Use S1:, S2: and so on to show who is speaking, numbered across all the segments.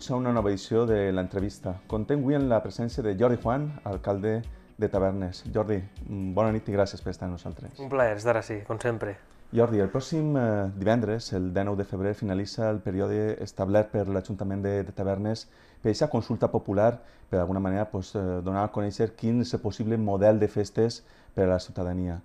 S1: benvinguts a una nova edició de l'entrevista. Contem avui en la presència de Jordi Juan, alcalde de Tavernes. Jordi, mm, bona nit i gràcies per estar amb nosaltres.
S2: Un plaer estar així, com sempre.
S1: Jordi, el pròxim eh, divendres, el 19 de febrer, finalitza el període establert per l'Ajuntament de, de Tavernes per aquesta consulta popular per d'alguna manera pues, eh, donar a conèixer quin és el possible model de festes per a la ciutadania.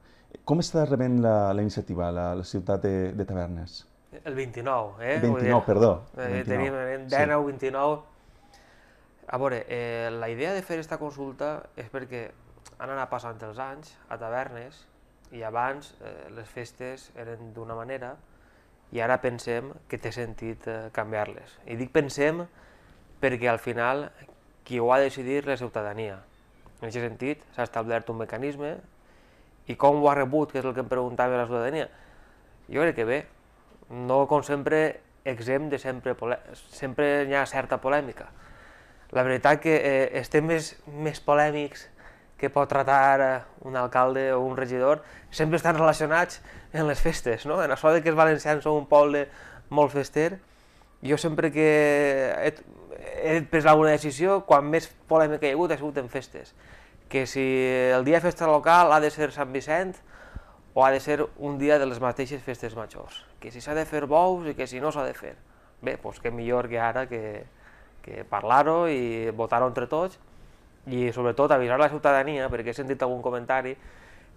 S1: Com està rebent la, la iniciativa la, la ciutat de, de Tavernes?
S2: El 29, eh? 29, dir, perdó. Eh, 29. Tenim 19, sí. 29... A veure, eh, la idea de fer aquesta consulta és perquè han anat passant els anys a tavernes i abans eh, les festes eren d'una manera i ara pensem que té sentit eh, canviar-les. I dic pensem perquè al final qui ho ha decidit la ciutadania. En aquest sentit, s'ha establert un mecanisme i com ho ha rebut, que és el que em preguntava la ciutadania. Jo crec que bé, no com sempre exempt de sempre, sempre hi ha certa polèmica. La veritat que eh, els temes més polèmics que pot tratar eh, un alcalde o un regidor sempre estan relacionats en les festes, no? En això de que els valencians són un poble molt fester, jo sempre que he, he pres alguna decisió, quan més polèmica hi ha hagut ha sigut en festes. Que si el dia de festa local ha de ser Sant Vicent, o ha de ser un dia de les mateixes festes majors, que si s'ha de fer bous i que si no s'ha de fer. Bé, doncs que millor que ara que, que parlar-ho i votar-ho entre tots i sobretot avisar la ciutadania, perquè he sentit algun comentari,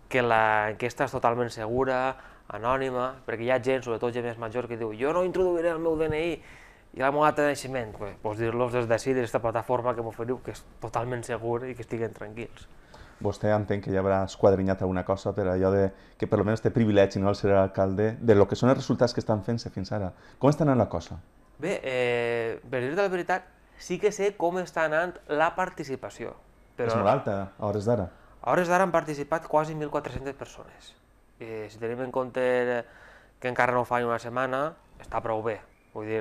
S2: que l'enquesta és totalment segura, anònima, perquè hi ha gent, sobretot gent més major, que diu jo no introduiré el meu DNI i la meva data de naixement. Pues, pues dir-los des d'ací, des d'aquesta plataforma que m'oferiu, que és totalment segur i que estiguen tranquils
S1: vostè entenc que ja haurà esquadrinyat alguna cosa per allò de que per almenys té privilegi no, el ser alcalde de lo que són els resultats que estan fent-se fins ara. Com està anant la cosa?
S2: Bé, eh, per dir-te la veritat, sí que sé com està anant la participació. Però... És molt alta, a hores d'ara. A hores d'ara han participat quasi 1.400 persones. Eh, si tenim en compte que encara no fa ni una setmana, està prou bé. Vull dir,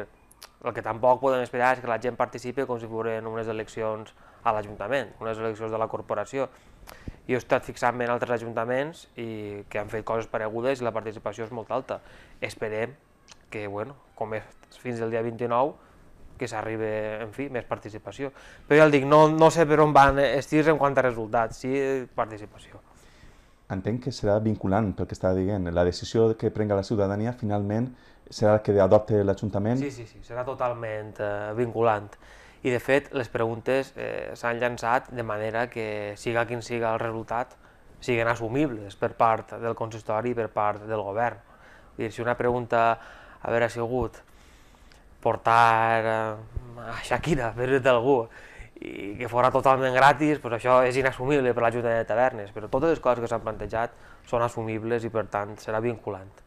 S2: el que tampoc podem esperar és que la gent participi com si fossin unes eleccions a l'Ajuntament, unes eleccions de la corporació i he estat fixant-me en altres ajuntaments i que han fet coses paregudes i la participació és molt alta. Esperem que, bueno, com és fins el dia 29, que s'arribi, en fi, més participació. Però ja el dic, no, no sé per on van estirs en quant a resultats, sí participació.
S1: Entenc que serà vinculant pel que està dient. La decisió que prenga la ciutadania finalment serà la que adopte l'Ajuntament? Sí, sí,
S2: sí, serà totalment eh, vinculant i de fet les preguntes eh, s'han llançat de manera que siga quin siga el resultat siguen assumibles per part del consistori i per part del govern. Vull dir, si una pregunta haver sigut portar eh, a Shakira, per dir algú, i que fora totalment gratis, doncs això és inassumible per l'Ajuntament de Tavernes, però totes les coses que s'han plantejat són assumibles i per tant serà vinculant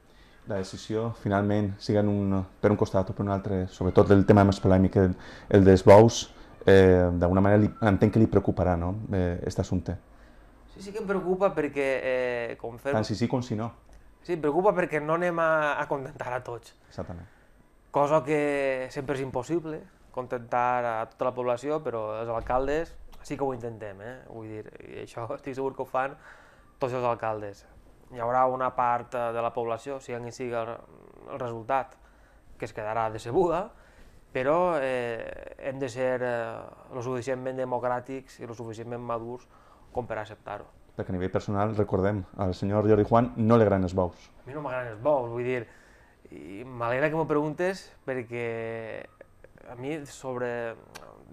S1: la decisió finalment sigui un, per un costat o per un altre, sobretot el tema més polèmic, el, el dels bous, eh, d'alguna manera li, entenc que li preocuparà no? eh, aquest assumpte.
S2: Sí, sí que em preocupa perquè... Eh, com fer... Tant si sí com si no. Sí, em preocupa perquè no anem a, a contentar a tots. Exactament. Cosa que sempre és impossible, contentar a tota la població, però els alcaldes sí que ho intentem, eh? Vull dir, i això estic segur que ho fan tots els alcaldes hi haurà una part eh, de la població, sigui quin sigui el, el resultat, que es quedarà decebuda, però eh, hem de ser eh, lo suficientment democràtics i lo suficientment madurs com per acceptar-ho.
S1: Perquè a nivell personal, recordem, al senyor Jordi Juan no li agraden els bous.
S2: A mi no m'agraden els bous, vull dir, i m'alegra que m'ho preguntes perquè a mi sobre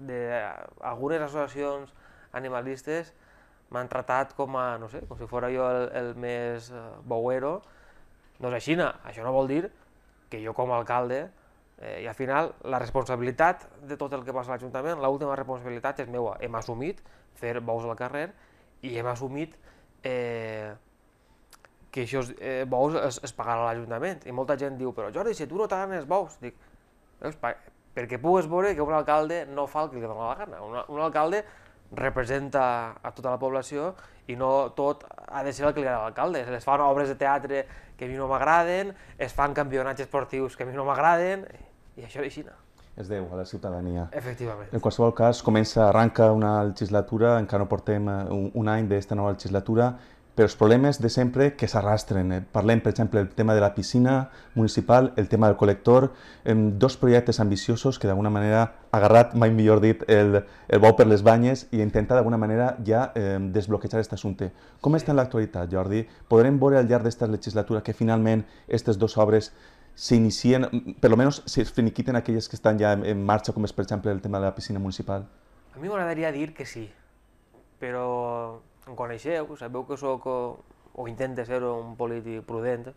S2: de algunes associacions animalistes m'han tratat com a, no sé, com si fora jo el, el més eh, bouero, és així, no. això no vol dir que jo com a alcalde, eh, i al final la responsabilitat de tot el que passa a l'Ajuntament, l'última responsabilitat és meua, hem assumit fer bous al carrer i hem assumit eh, que això eh, bous es, es pagarà a l'Ajuntament, i molta gent diu, però Jordi, si tu no t'agraden els bous, dic, veus, perquè pugues veure que un alcalde no fa el que li dona la gana, un, un alcalde representa a tota la població i no tot ha de ser el que li agrada a l'alcalde. Es fan obres de teatre que a mi no m'agraden, es fan campionats esportius que a mi no m'agraden, i això és així.
S1: Es deu a la ciutadania.
S2: Efectivament.
S1: En qualsevol cas, comença, arranca una legislatura, encara no portem eh, un, un any d'esta nova legislatura, però els problemes de sempre que s'arrastren. Eh, parlem, per exemple, del tema de la piscina municipal, el tema del col·lector, dos projectes ambiciosos que d'alguna manera ha agarrat, mai millor dit, el, el bou per les banyes i intentat d'alguna manera ja eh, desbloquejar aquest assumpte. Com està en l'actualitat, Jordi? Podrem veure al llarg d'aquesta legislatura que finalment aquestes dues obres s'inicien, per almenys se finiquiten aquelles que estan ja en, en marxa, com és per exemple el tema de la piscina municipal?
S2: A mi m'agradaria dir que sí, però em coneixeu, sabeu que sóc, o intento ser un polític prudent,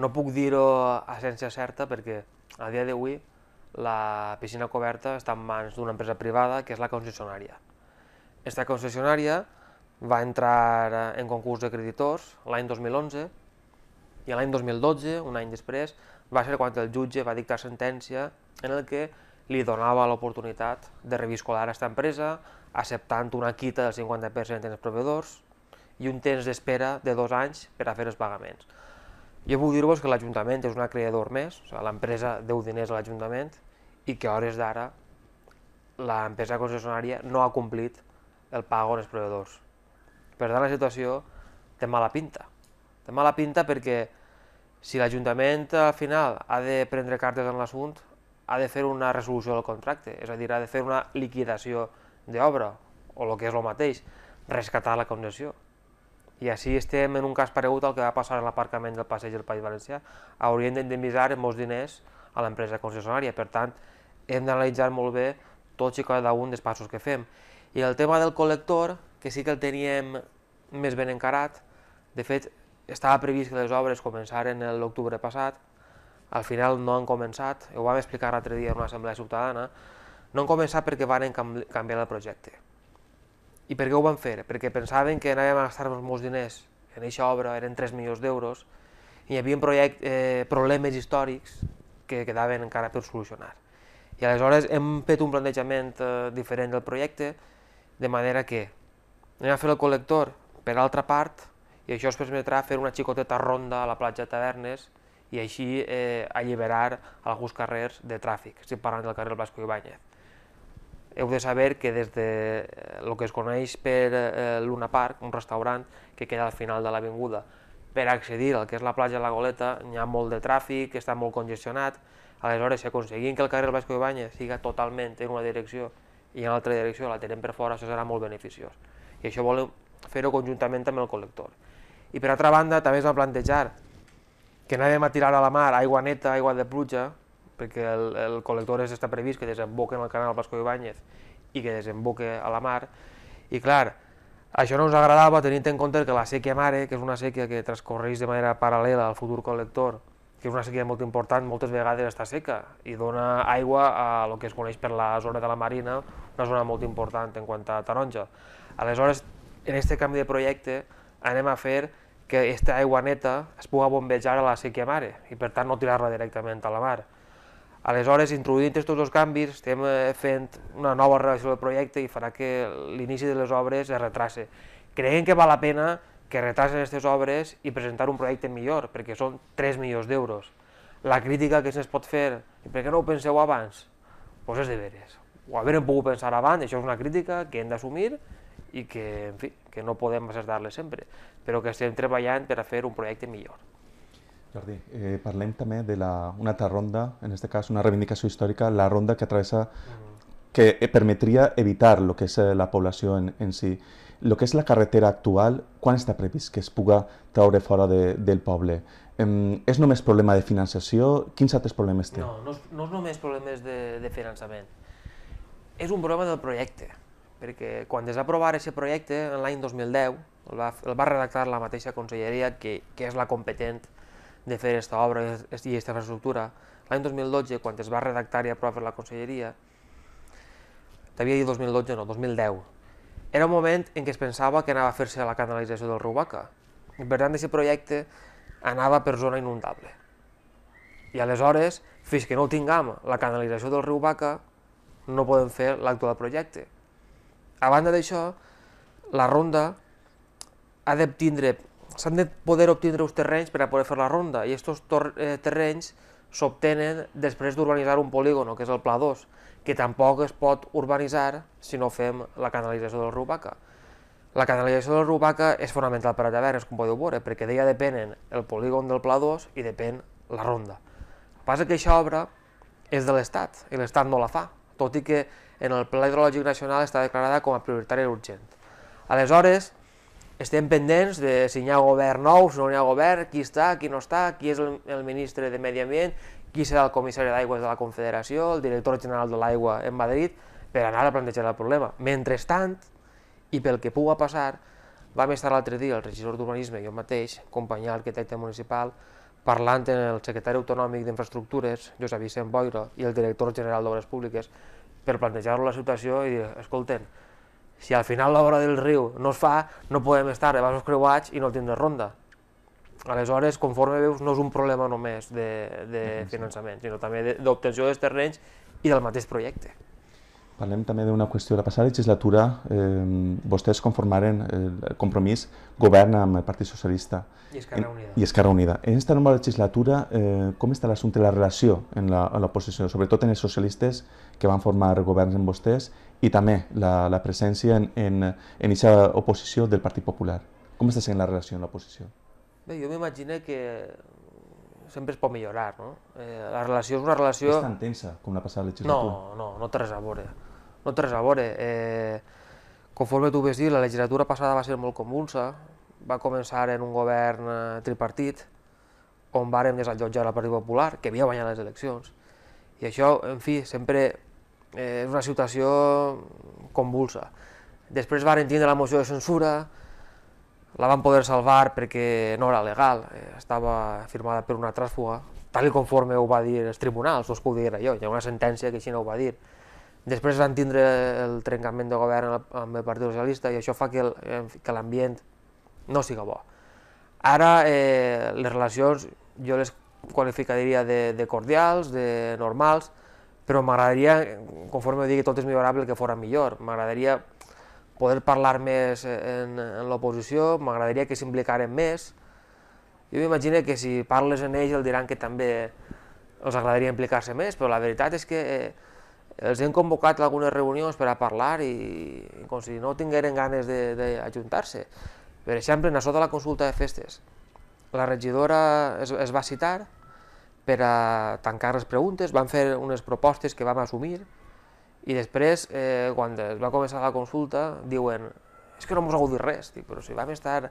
S2: no puc dir-ho a ciència certa perquè a dia d'avui la piscina coberta està en mans d'una empresa privada que és la concessionària. Esta concessionària va entrar en concurs de creditors l'any 2011 i l'any 2012, un any després, va ser quan el jutge va dictar sentència en el que li donava l'oportunitat de reviscolar aquesta empresa, acceptant una quita del 50% dels proveedors i un temps d'espera de dos anys per a fer els pagaments. Jo vull dir-vos que l'Ajuntament és un acreedor més, o sigui, l'empresa deu diners a l'Ajuntament i que a hores d'ara l'empresa concessionària no ha complit el pago als proveedors. Per tant, la situació té mala pinta. Té mala pinta perquè si l'Ajuntament al final ha de prendre cartes en l'assumpte, ha de fer una resolució del contracte, és a dir, ha de fer una liquidació d'obra, o el que és el mateix, rescatar la condició. I així estem en un cas paregut al que va passar en l'aparcament del passeig del País Valencià. Haurien d'indemnitzar molts diners a l'empresa concessionària, per tant, hem d'analitzar molt bé tots i cada un dels passos que fem. I el tema del col·lector, que sí que el teníem més ben encarat, de fet, estava previst que les obres començaren l'octubre passat, al final no han començat, ho vam explicar l'altre dia en una assemblea ciutadana, no han començat perquè van canviar el projecte. I per què ho van fer? Perquè pensaven que anàvem a gastar els molts diners en aquesta obra, eren 3 milions d'euros, i hi havia projecte, eh, problemes històrics que quedaven encara per solucionar. I aleshores hem fet un plantejament eh, diferent del projecte, de manera que anem a fer el col·lector per altra part, i això es permetrà fer una xicoteta ronda a la platja de Tavernes i així eh, alliberar alguns carrers de tràfic, si parlant del carrer Blasco Ibáñez heu de saber que des de el eh, que es coneix per eh, Luna Park, un restaurant que queda al final de l'avinguda, per accedir al que és la platja de la Goleta hi ha molt de tràfic, està molt congestionat, aleshores si aconseguim que el carrer Vasco i Banya siga totalment en una direcció i en l'altra direcció la tenim per fora, això serà molt beneficiós. I això volem fer-ho conjuntament amb el col·lector. I per altra banda també es va plantejar que anàvem a tirar a la mar aigua neta, aigua de pluja, perquè el, el és està previst que desemboque en el canal Pasco Banyes i que desemboque a la mar, i clar, això no ens agradava tenint en compte que la sèquia mare, que és una sèquia que transcorreix de manera paral·lela al futur col·lector, que és una sèquia molt important, moltes vegades està seca i dona aigua a el que es coneix per la zona de la Marina, una zona molt important en quant a taronja. Aleshores, en aquest canvi de projecte anem a fer que aquesta aigua neta es puga bombejar a la sèquia mare i per tant no tirar-la directament a la mar. Aleshores, introduint tots els canvis, estem eh, fent una nova relació del projecte i farà que l'inici de les obres es retrasse. Creiem que val la pena que retrasen aquestes obres i presentar un projecte millor, perquè són 3 milions d'euros. La crítica que se'ns pot fer, i per què no ho penseu abans? Doncs pues és de veres. Ho haver pogut pensar abans, això és una crítica que hem d'assumir i que, en fi, que no podem acertar-les sempre, però que estem treballant per a fer un projecte millor.
S1: Jordi, eh, parlem també d'una altra ronda, en aquest cas una reivindicació històrica, la ronda que travessa que eh, permetria evitar el que és eh, la població en, en si. El que és la carretera actual, quan està previst que es puga traure fora de, del poble? Eh, és només problema de finançació? Quins altres problemes té? No,
S2: no és, no és només problemes de, de finançament. És un problema del projecte, perquè quan es va aprovar aquest projecte, en l'any 2010, el va, el va redactar la mateixa conselleria que, que és la competent de fer aquesta obra i aquesta infraestructura. L'any 2012, quan es va redactar i aprovar la conselleria, t'havia dit 2012, no, 2010, era un moment en què es pensava que anava a fer-se la canalització del Rubaca. I per tant, aquest projecte anava per zona inundable. I aleshores, fins que no tinguem la canalització del riu Baca, no podem fer l'actual projecte. A banda d'això, la ronda ha de tindre s'han de poder obtindre uns terrenys per a poder fer la ronda i aquests eh, terrenys s'obtenen després d'urbanitzar un polígon, que és el Pla 2, que tampoc es pot urbanitzar si no fem la canalització del Rubaca. La canalització del Rubaca és fonamental per a tavernes, com podeu veure, perquè d'ella depenen el polígon del Pla 2 i depèn la ronda. El que passa que aquesta obra és de l'Estat, i l'Estat no la fa, tot i que en el Pla Hidrològic Nacional està declarada com a prioritària urgent. Aleshores, estem pendents de si hi ha govern nou, si no hi ha govern, qui està, qui no està, qui és el, el ministre de Medi Ambient, qui serà el comissari d'aigües de la Confederació, el director general de l'aigua en Madrid, per anar a plantejar el problema. Mentrestant, i pel que puga passar, vam estar l'altre dia el regidor d'Urbanisme, jo mateix, companyia arquitecte municipal, parlant amb el secretari autonòmic d'Infraestructures, Josep Vicent Boiro, i el director general d'Obres Públiques, per plantejar-lo la situació i dir, escolten, si al final l'obra del riu no es fa, no podem estar de vasos creuats i no tindre ronda. Aleshores, conforme veus, no és un problema només de, de finançament, sinó també d'obtenció dels terrenys i del mateix projecte.
S1: Parlem també d'una qüestió. de La passada legislatura eh, vostès conformaren el compromís govern amb el Partit Socialista i Esquerra Unida. I Esquerra Unida. En aquesta nova legislatura, eh, com està l'assumpte de la relació en l'oposició, sobretot en els socialistes que van formar governs amb vostès i també la, la presència en, en, en aquesta oposició del Partit Popular. Com està sent la relació amb l'oposició?
S2: Bé, jo m'imagino que sempre es pot millorar, no? Eh, la relació és una relació... És tan tensa
S1: com la passada legislatura? No,
S2: no, no té res a veure. No té res a veure. Eh, conforme tu vas dir, la legislatura passada va ser molt convulsa, va començar en un govern eh, tripartit, on vàrem desallotjar el Partit Popular, que havia guanyat les eleccions. I això, en fi, sempre eh, és una situació convulsa. Després van tindre la moció de censura, la van poder salvar perquè no era legal, eh, estava firmada per una tràsfuga, tal i conforme ho va dir els tribunals, no és que ho diguera jo, hi ha una sentència que així no ho va dir. Després van tindre el trencament de govern amb el Partit Socialista i això fa que, eh, que l'ambient no siga bo. Ara eh, les relacions jo les qualificaria de, de cordials, de normals, però m'agradaria, conforme ho digui tot és millorable, que fora millor. M'agradaria poder parlar més en, en l'oposició, m'agradaria que s'implicaren més. Jo m'imagino que si parles en ells el diran que també els agradaria implicar-se més, però la veritat és que eh, els hem convocat a algunes reunions per a parlar i, com si no tingueren ganes d'ajuntar-se. Per exemple, en sota de la consulta de festes, la regidora es, es va citar, per a tancar les preguntes, van fer unes propostes que vam assumir i després, eh, quan es va començar la consulta, diuen és es que no mos hagut dit res, dic, però si vam estar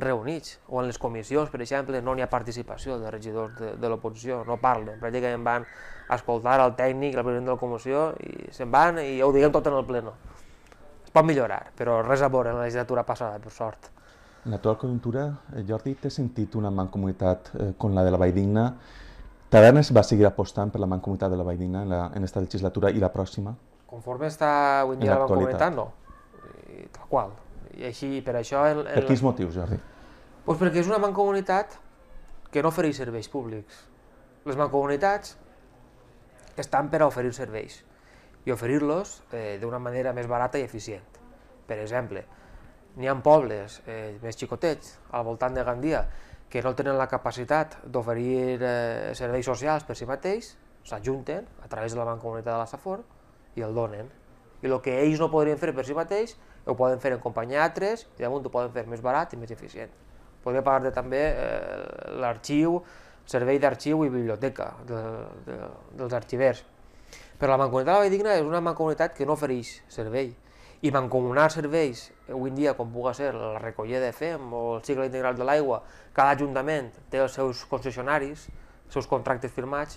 S2: reunits, o en les comissions, per exemple, no n'hi ha participació de regidors de, de l'oposició, no parlen, pràcticament van escoltar el tècnic, el president de la comissió, i se'n van i ja ho diguem tot en el pleno. Es pot millorar, però res a veure en la legislatura passada, per sort.
S1: En l'actual conjuntura, eh, Jordi, t'he sentit una mancomunitat eh, com la de la Valldigna d'Igna Tavernes va seguir apostant per la mancomunitat de la Valldigna en, la, en esta legislatura i la pròxima?
S2: Conforme està avui dia la mancomunitat, no. I, tal qual. I així, per això... El, en per quins motius, Jordi? Pues perquè és una mancomunitat que no ofereix serveis públics. Les mancomunitats estan per a oferir serveis i oferir-los eh, d'una manera més barata i eficient. Per exemple, n'hi ha pobles eh, més xicotets, al voltant de Gandia, que no tenen la capacitat d'oferir eh, serveis socials per si mateix, s'ajunten a través de la Comunitat de la SAFOR i el donen. I el que ells no podrien fer per si mateix, ho poden fer en companyia d'altres i damunt ho poden fer més barat i més eficient. Podria pagar-te també eh, l'arxiu, servei d'arxiu i biblioteca de, de, dels arxivers. Però la mancomunitat de la Valldigna és una mancomunitat que no ofereix servei, i mancomunar serveis, eh, avui en dia com puga ser la recollida de FEM o el cicle integral de l'aigua, cada ajuntament té els seus concessionaris, els seus contractes firmats,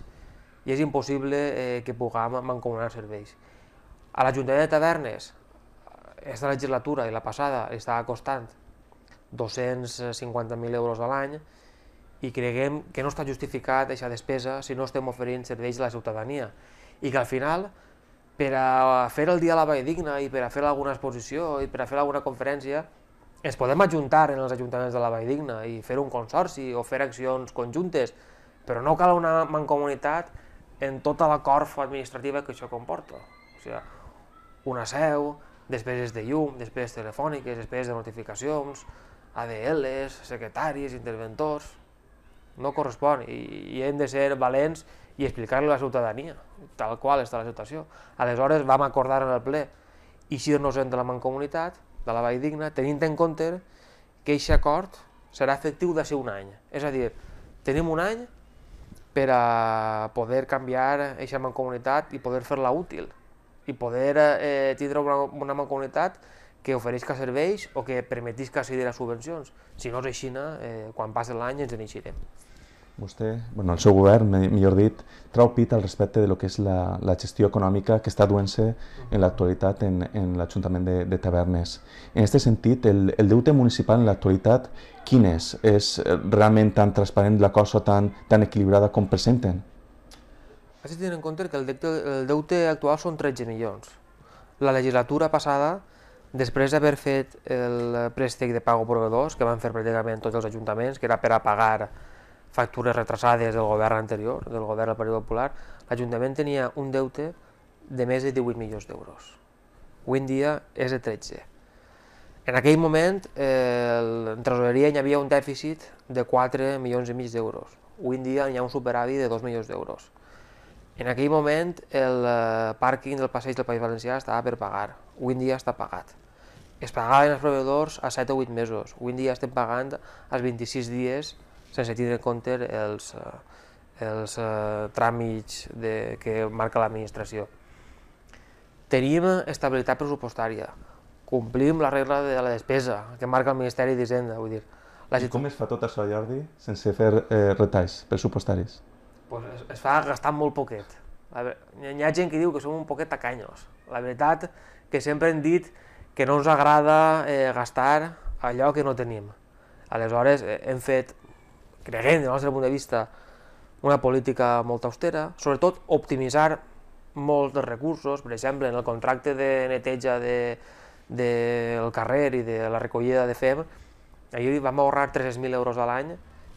S2: i és impossible eh, que puguem mancomunar serveis. A l'Ajuntament de Tavernes, aquesta eh, legislatura i la passada li estava costant 250.000 euros a l'any i creguem que no està justificat aquesta despesa si no estem oferint serveis a la ciutadania i que al final per a fer el dia de la Vall Digna i per a fer alguna exposició i per a fer alguna conferència, ens podem ajuntar en els ajuntaments de la Vall Digna i fer un consorci o fer accions conjuntes, però no cal una mancomunitat en tota la corfa administrativa que això comporta. O sigui, una seu, despeses de llum, despeses telefòniques, despeses de notificacions, ADLs, secretaris, interventors... No correspon i, i hem de ser valents i explicar-li a la ciutadania, tal qual està la situació. Aleshores vam acordar en el ple eixir-nos de la mancomunitat, de la Vall Digna, tenint en compte que aquest acord serà efectiu de ser un any. És a dir, tenim un any per a poder canviar aquesta mancomunitat i poder fer-la útil i poder eh, tindre una, una mancomunitat que ofereix que serveis o que que accedir a subvencions. Si no és així, eh, quan passi l'any ens n'eixirem. En
S1: Vostè, bueno, el seu govern, millor dit, trau pit al respecte de lo que és la, la gestió econòmica que està duent-se en l'actualitat en, en l'Ajuntament de, de Tavernes. En aquest sentit, el, el deute municipal en l'actualitat, quin és? És eh, realment tan transparent la cosa, tan, tan equilibrada com presenten? Has de
S2: tenir en compte que el deute, el deute actual són 13 milions. La legislatura passada, després d'haver fet el préstec de pago proveedors, que van fer pràcticament tots els ajuntaments, que era per a pagar factures retrasades del govern anterior, del govern del Partit Popular, l'Ajuntament tenia un deute de més de 18 milions d'euros. Avui en dia és de 13. En aquell moment, eh, en tresoreria hi havia un dèficit de 4 milions i mig d'euros. Avui en dia hi ha un superàvit de 2 milions d'euros. En aquell moment, el eh, pàrquing del passeig del País Valencià estava per pagar. Avui en dia està pagat. Es pagaven els proveïdors a 7 o 8 mesos. Avui en dia estem pagant els 26 dies sense tindre en compte els, eh, els eh, tràmits de, que marca l'administració. Tenim estabilitat pressupostària, complim la regla de la despesa que marca el Ministeri d'Hisenda, vull dir. La I com es fa tot això, Jordi,
S1: sense fer eh, retalls pressupostaris?
S2: Pues es, es fa gastant molt poquet. A veure, hi ha gent que diu que som un poquet tacanyos. La veritat que sempre hem dit que no ens agrada eh, gastar allò que no tenim. Aleshores, eh, hem fet creguem, del nostre punt de vista, una política molt austera, sobretot optimitzar molts dels recursos, per exemple, en el contracte de neteja del de, de carrer i de la recollida de FEM, ahir vam ahorrar 300.000 euros a l'any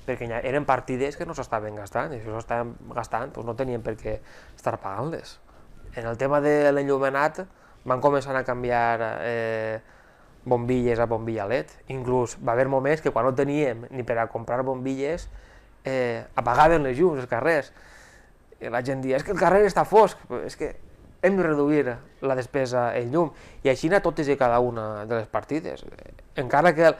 S2: perquè eren partides que no s'estaven gastant, i si no s'estaven gastant doncs no tenien per què estar pagant-les. En el tema de l'enllumenat van començar a canviar eh, bombilles a bombilla LED. Inclús va haver moments que quan no teníem ni per a comprar bombilles eh, apagaven les llums els carrers. I la gent dia, és que el carrer està fosc, és que hem de reduir la despesa en llum. I així a totes i cada una de les partides. Encara que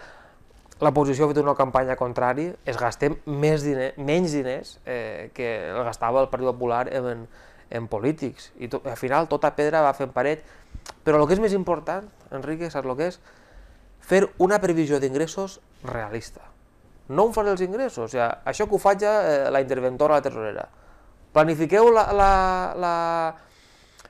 S2: la posició ha fet una campanya contrari, es gastem més diner, menys diners eh, que el gastava el Partit Popular en, en polítics. I to, al final tota pedra va fent paret. Però el que és més important, Enrique, saps el que és? fer una previsió d'ingressos realista. No em fan els ingressos, o sigui, això que ho faig ja, eh, la interventora, la tesorera. Planifiqueu la, la, la,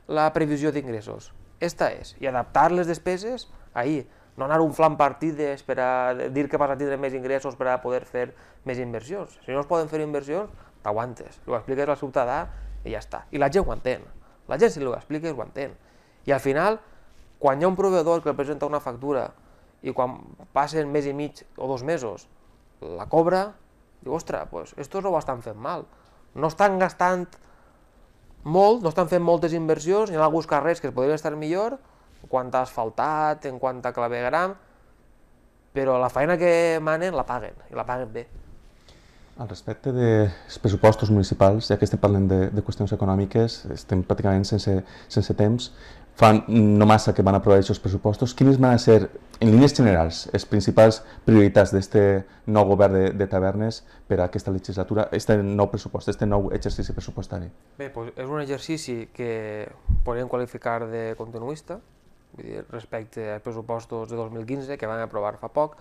S2: la previsió d'ingressos, esta és, i adaptar les despeses ahir, no anar un flan partides per a dir que vas a tindre més ingressos per a poder fer més inversions. Si no es poden fer inversions, t'aguantes, ho expliques al ciutadà i ja està. I la gent ho entén, la gent si ho expliques ho entén. I al final, quan hi ha un proveïdor que presenta una factura i quan passen mes i mig o dos mesos la cobra, diu, ostres, pues, estos no ho estan fent mal. No estan gastant molt, no estan fent moltes inversions, hi ha alguns carrers que es podrien estar millor, en quant a asfaltat, en quant a clavegram, però la feina que manen la paguen, i la paguen bé.
S1: Al respecte dels pressupostos municipals, ja que estem parlant de, de qüestions econòmiques, estem pràcticament sense, sense temps, fa no massa que van aprovar aquests pressupostos. Quines van a ser, en línies generals, les principals prioritats d'aquest nou govern de, de tavernes per a aquesta legislatura, aquest nou pressupost, aquest nou exercici pressupostari?
S2: Bé, doncs és un exercici que podríem qualificar de continuista, vull dir, respecte als pressupostos de 2015 que van aprovar fa poc.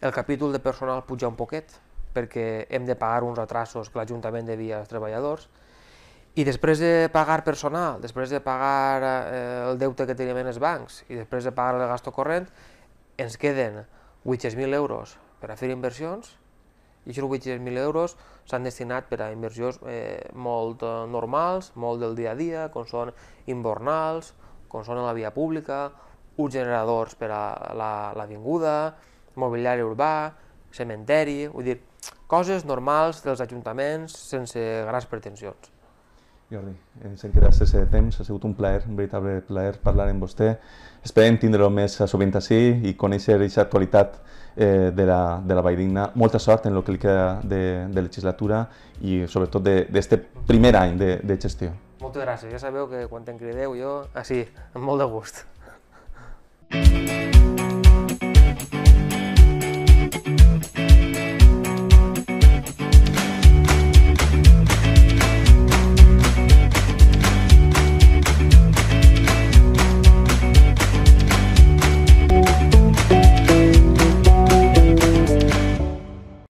S2: El capítol de personal puja un poquet, perquè hem de pagar uns retrasos que l'Ajuntament devia als treballadors, i després de pagar personal, després de pagar eh, el deute que teníem en els bancs i després de pagar el gasto corrent, ens queden 800.000 euros per a fer inversions i aquests 800.000 euros s'han destinat per a inversions eh, molt eh, normals, molt del dia a dia, com són invernals, com són a la via pública, uns generadors per a l'avinguda, la, mobiliari urbà, cementeri, vull dir, coses normals dels ajuntaments sense grans pretensions.
S1: Jordi, ens hem quedat sense temps, ha sigut un plaer, un veritable plaer parlar amb vostè. Esperem tindre-lo més a sovint així i conèixer aquesta actualitat eh, de, la, de la Vall d'Igna. Molta sort en el que li queda de, de legislatura i sobretot d'aquest primer any de, de gestió.
S2: Moltes gràcies, ja sabeu que quan t'encrideu crideu jo, així, ah, sí, amb molt de gust. Música